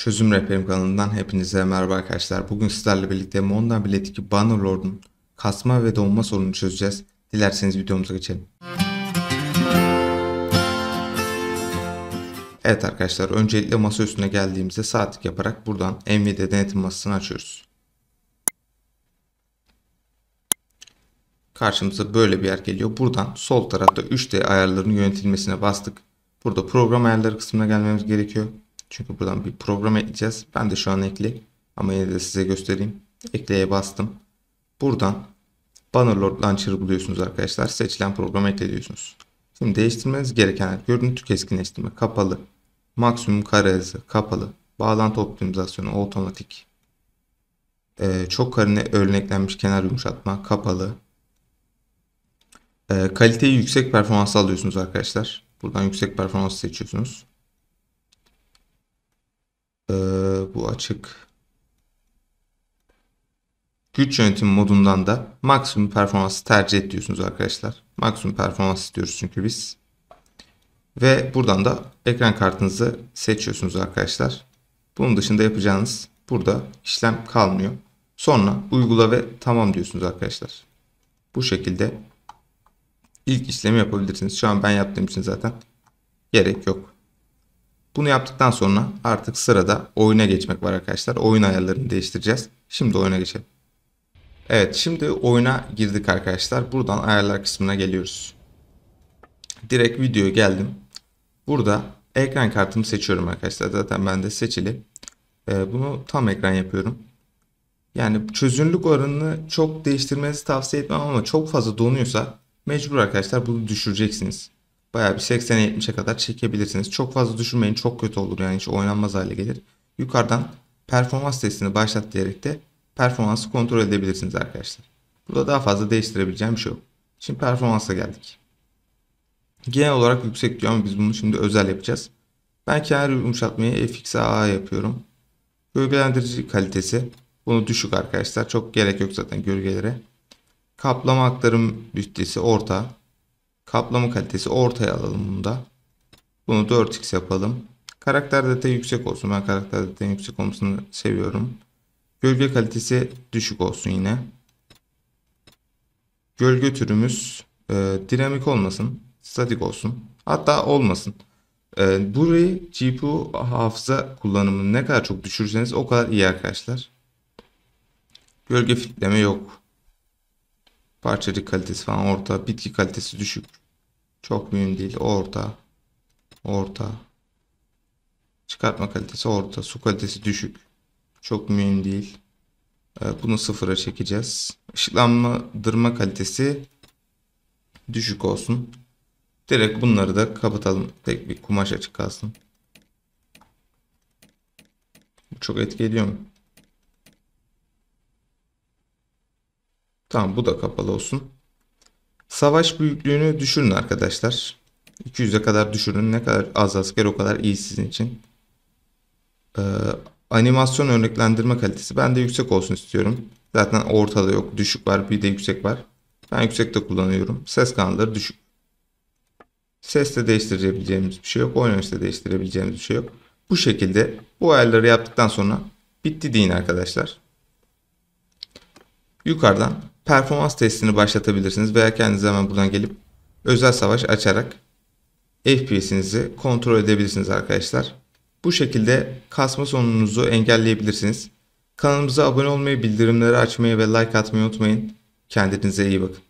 Çözüm Rehberim kanalından hepinize merhaba arkadaşlar. Bugün sizlerle birlikte Mondan Bilet'teki Bannerlord'un kasma ve donma sorununu çözeceğiz. Dilerseniz videomuza geçelim. Evet arkadaşlar öncelikle masa üstüne geldiğimizde saatlik yaparak buradan Nvidia denetim masasını açıyoruz. Karşımıza böyle bir yer geliyor. Buradan sol tarafta 3D ayarlarının yönetilmesine bastık. Burada program ayarları kısmına gelmemiz gerekiyor. Çünkü buradan bir program ekleyeceğiz. Ben de şu an ekli ama yine de size göstereyim. Ekleye bastım. Buradan Bannerlord Launcher'ı buluyorsunuz arkadaşlar. Seçilen programı ekliyorsunuz. Şimdi değiştirmeniz gereken görüntü keskinleştirme kapalı. Maksimum kare hızı kapalı. Bağlantı optimizasyonu otomatik. Ee, çok karine örneklenmiş kenar yumuşatma kapalı. Ee, kaliteyi yüksek performans alıyorsunuz arkadaşlar. Buradan yüksek performans seçiyorsunuz. Ee, bu açık. Güç yönetimi modundan da maksimum performansı tercih et diyorsunuz arkadaşlar. Maksimum performans istiyoruz çünkü biz. Ve buradan da ekran kartınızı seçiyorsunuz arkadaşlar. Bunun dışında yapacağınız burada işlem kalmıyor. Sonra uygula ve tamam diyorsunuz arkadaşlar. Bu şekilde ilk işlemi yapabilirsiniz. Şu an ben yaptığım için zaten gerek yok. Bunu yaptıktan sonra artık sırada oyuna geçmek var arkadaşlar. Oyun ayarlarını değiştireceğiz. Şimdi oyuna geçelim. Evet şimdi oyuna girdik arkadaşlar. Buradan ayarlar kısmına geliyoruz. Direkt videoya geldim. Burada ekran kartımı seçiyorum arkadaşlar. Zaten ben de seçili. Ee, bunu tam ekran yapıyorum. Yani çözünürlük oranını çok değiştirmenizi tavsiye etmem ama çok fazla donuyorsa mecbur arkadaşlar bunu düşüreceksiniz. Bayağı bir 80'e 70'e kadar çekebilirsiniz. Çok fazla düşürmeyin çok kötü olur yani hiç oynanmaz hale gelir. Yukarıdan performans testini başlat diyerek de performansı kontrol edebilirsiniz arkadaşlar. Burada daha fazla değiştirebileceğim bir şey yok. Şimdi performansa geldik. Genel olarak yüksek diyor ama biz bunu şimdi özel yapacağız. Ben kenar yumuşatmayı FX'e A yapıyorum. Gölgelendirici kalitesi. Bunu düşük arkadaşlar. Çok gerek yok zaten gölgelere. Kaplama aktarım bütçesi orta. Kaplama kalitesi ortaya alalım bunu da. Bunu 4x yapalım. Karakter detayı yüksek olsun. Ben karakter detayı yüksek olmasını seviyorum. Gölge kalitesi düşük olsun yine. Gölge türümüz e, dinamik olmasın. Statik olsun. Hatta olmasın. E, burayı GPU hafıza kullanımını ne kadar çok düşürseniz o kadar iyi arkadaşlar. Gölge fitleme yok. Parçacık kalitesi falan orta. Bitki kalitesi düşük. Çok mühim değil. Orta. Orta. Çıkartma kalitesi orta. Su kalitesi düşük. Çok mühim değil. Ee, bunu sıfıra çekeceğiz. Işıklandırma kalitesi düşük olsun. Direkt bunları da kapatalım. Tek bir kumaş açık kalsın. Bu çok etki ediyor mu? Tamam bu da kapalı olsun. Savaş büyüklüğünü düşürün arkadaşlar. 200'e kadar düşürün. Ne kadar az asker o kadar iyi sizin için. Ee, animasyon örneklendirme kalitesi. Ben de yüksek olsun istiyorum. Zaten ortada yok. Düşük var bir de yüksek var. Ben yüksekte kullanıyorum. Ses kanalları düşük. Ses de değiştirebileceğimiz bir şey yok. Oynanışla de değiştirebileceğimiz bir şey yok. Bu şekilde bu ayarları yaptıktan sonra bitti deyin arkadaşlar. Yukarıdan performans testini başlatabilirsiniz veya kendiniz hemen buradan gelip özel savaş açarak FPS'inizi kontrol edebilirsiniz arkadaşlar. Bu şekilde kasma sonunuzu engelleyebilirsiniz. Kanalımıza abone olmayı, bildirimleri açmayı ve like atmayı unutmayın. Kendinize iyi bakın.